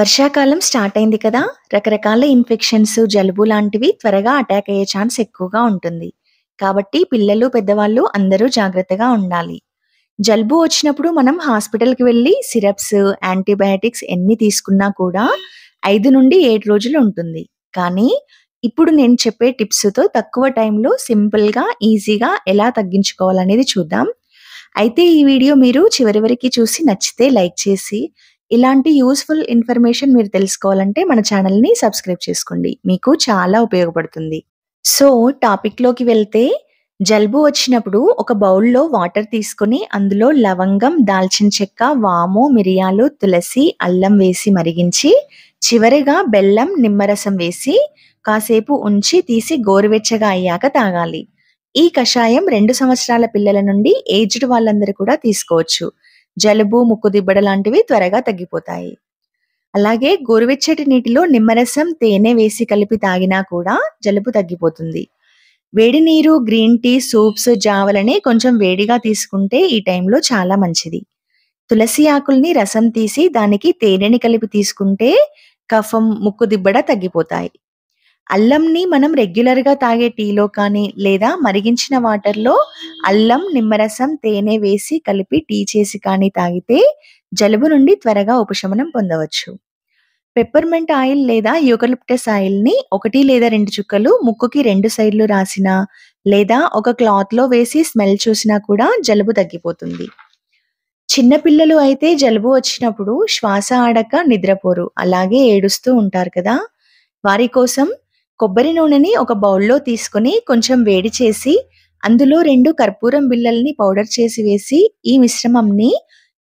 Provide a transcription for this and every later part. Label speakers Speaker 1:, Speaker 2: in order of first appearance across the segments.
Speaker 1: వర్షాకాలం స్టార్ట్ అయింది కదా రకరకాల ఇన్ఫెక్షన్స్ జలుబు లాంటివి త్వరగా అటాక్ అయ్యే ఛాన్స్ ఎక్కువగా ఉంటుంది కాబట్టి పిల్లలు పెద్దవాళ్ళు అందరూ జాగ్రత్తగా ఉండాలి జలుబు వచ్చినప్పుడు మనం హాస్పిటల్కి వెళ్ళి సిరప్స్ యాంటీబయాటిక్స్ ఎన్ని తీసుకున్నా కూడా ఐదు నుండి ఏడు రోజులు ఉంటుంది కానీ ఇప్పుడు నేను చెప్పే టిప్స్తో తక్కువ టైంలో సింపుల్గా ఈజీగా ఎలా తగ్గించుకోవాలనేది చూద్దాం అయితే ఈ వీడియో మీరు చివరి వరకు చూసి నచ్చితే లైక్ చేసి ఇలాంటి యూస్ఫుల్ ఇన్ఫర్మేషన్ మీరు తెలుసుకోవాలంటే మన ఛానల్ని సబ్స్క్రైబ్ చేసుకోండి మీకు చాలా ఉపయోగపడుతుంది సో టాపిక్లోకి వెళ్తే జలుబు వచ్చినప్పుడు ఒక బౌల్లో వాటర్ తీసుకుని అందులో లవంగం దాల్చిన చెక్క వాము మిరియాలు తులసి అల్లం వేసి మరిగించి చివరిగా బెల్లం నిమ్మరసం వేసి కాసేపు ఉంచి తీసి గోరువెచ్చగా అయ్యాక తాగాలి ఈ కషాయం రెండు సంవత్సరాల పిల్లల నుండి ఏజ్డ్ వాళ్ళందరూ కూడా తీసుకోవచ్చు జలుబు ముక్కు దిబ్బడ లాంటివి త్వరగా తగ్గిపోతాయి అలాగే గోరువెచ్చటి నీటిలో నిమ్మరసం తేనె వేసి కలిపి తాగినా కూడా జలుబు తగ్గిపోతుంది వేడి నీరు గ్రీన్ టీ సూప్స్ జావలని కొంచెం వేడిగా తీసుకుంటే ఈ టైంలో చాలా మంచిది తులసి ఆకుల్ని రసం తీసి దానికి తేనెని కలిపి తీసుకుంటే కఫం ముక్కు దిబ్బడ తగ్గిపోతాయి అల్లంని మనం రెగ్యులర్గా తాగే టీలో కానీ లేదా మరిగించిన వాటర్లో అల్లం నిమ్మరసం తేనె వేసి కలిపి టీ చేసి కానీ తాగితే జలుబు నుండి త్వరగా ఉపశమనం పొందవచ్చు పెప్పర్మెంట్ ఆయిల్ లేదా యూకలిప్టస్ ఆయిల్ని ఒకటి లేదా రెండు చుక్కలు ముక్కుకి రెండు సైడ్లు రాసిన లేదా ఒక క్లాత్లో వేసి స్మెల్ చూసినా కూడా జలుబు తగ్గిపోతుంది చిన్నపిల్లలు అయితే జలుబు వచ్చినప్పుడు శ్వాస ఆడక నిద్రపోరు అలాగే ఏడుస్తూ ఉంటారు కదా వారి కోసం కొబ్బరి నూనెని ఒక బౌల్లో తీసుకుని కొంచెం వేడి చేసి అందులో రెండు కర్పూరం బిల్లల్ని పౌడర్ చేసి వేసి ఈ మిశ్రమంని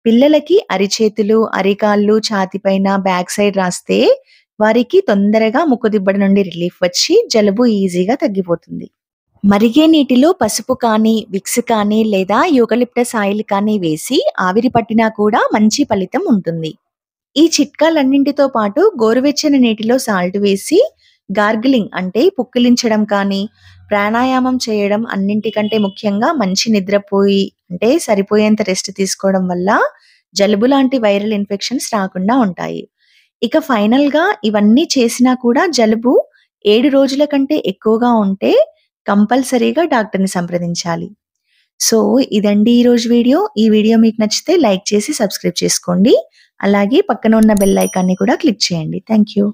Speaker 1: పిల్లలకి అరిచేతులు అరికాళ్ళు ఛాతిపైన బ్యాక్ సైడ్ రాస్తే వారికి తొందరగా ముక్కుదిబ్బడి నుండి రిలీఫ్ వచ్చి జలుబు ఈజీగా తగ్గిపోతుంది మరిగే నీటిలో పసుపు కానీ విక్స్ కానీ లేదా యూకలిప్టస్ ఆయిల్ కానీ వేసి ఆవిరి పట్టినా కూడా మంచి ఫలితం ఉంటుంది ఈ చిట్కాలన్నింటితో పాటు గోరువెచ్చని నీటిలో సాల్ట్ వేసి గార్గిలింగ్ అంటే పుక్కిలించడం కానీ ప్రాణాయామం చేయడం అన్నింటికంటే ముఖ్యంగా మంచి నిద్రపోయి అంటే సరిపోయేంత రెస్ట్ తీసుకోవడం వల్ల జలుబు లాంటి వైరల్ ఇన్ఫెక్షన్స్ రాకుండా ఉంటాయి ఇక ఫైనల్గా ఇవన్నీ చేసినా కూడా జలుబు ఏడు రోజుల కంటే ఎక్కువగా ఉంటే కంపల్సరీగా డాక్టర్ని సంప్రదించాలి సో ఇదండి ఈరోజు వీడియో ఈ వీడియో మీకు నచ్చితే లైక్ చేసి సబ్స్క్రైబ్ చేసుకోండి అలాగే పక్కన ఉన్న బెల్ ఐకాన్ని కూడా క్లిక్ చేయండి థ్యాంక్ యూ